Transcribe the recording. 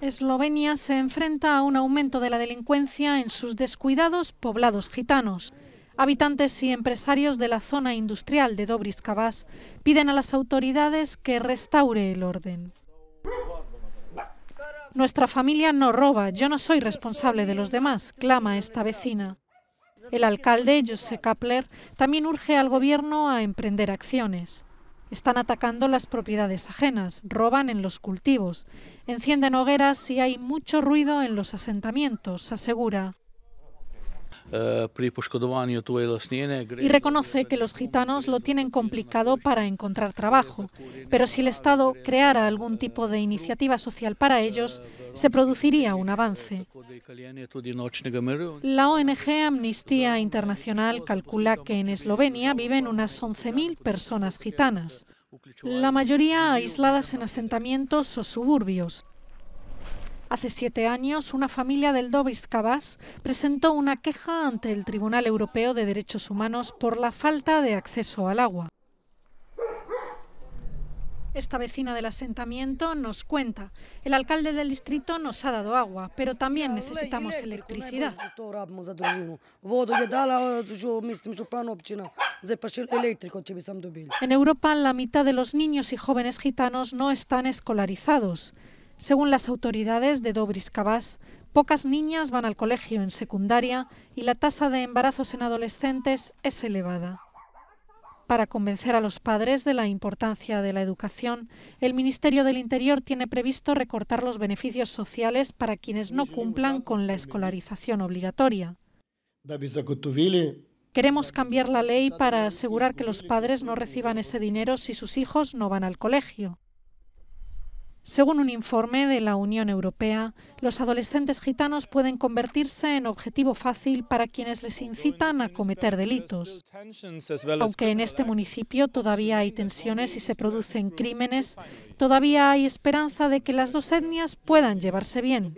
Eslovenia se enfrenta a un aumento de la delincuencia en sus descuidados poblados gitanos. Habitantes y empresarios de la zona industrial de Dobriskavas piden a las autoridades que restaure el orden. Nuestra familia no roba, yo no soy responsable de los demás, clama esta vecina. El alcalde, Jose Kapler, también urge al gobierno a emprender acciones. Están atacando las propiedades ajenas, roban en los cultivos, encienden hogueras y hay mucho ruido en los asentamientos, asegura. Eh, y reconoce que los gitanos lo tienen complicado para encontrar trabajo, pero si el Estado creara algún tipo de iniciativa social para ellos, se produciría un avance. La ONG Amnistía Internacional calcula que en Eslovenia viven unas 11.000 personas gitanas, la mayoría aisladas en asentamientos o suburbios. Hace siete años, una familia del Dovis Cabas presentó una queja ante el Tribunal Europeo de Derechos Humanos por la falta de acceso al agua. Esta vecina del asentamiento nos cuenta, el alcalde del distrito nos ha dado agua, pero también necesitamos electricidad. En Europa, la mitad de los niños y jóvenes gitanos no están escolarizados. Según las autoridades de dobris pocas niñas van al colegio en secundaria y la tasa de embarazos en adolescentes es elevada. Para convencer a los padres de la importancia de la educación, el Ministerio del Interior tiene previsto recortar los beneficios sociales para quienes no cumplan con la escolarización obligatoria. Queremos cambiar la ley para asegurar que los padres no reciban ese dinero si sus hijos no van al colegio. Según un informe de la Unión Europea, los adolescentes gitanos pueden convertirse en objetivo fácil para quienes les incitan a cometer delitos. Aunque en este municipio todavía hay tensiones y se producen crímenes, todavía hay esperanza de que las dos etnias puedan llevarse bien.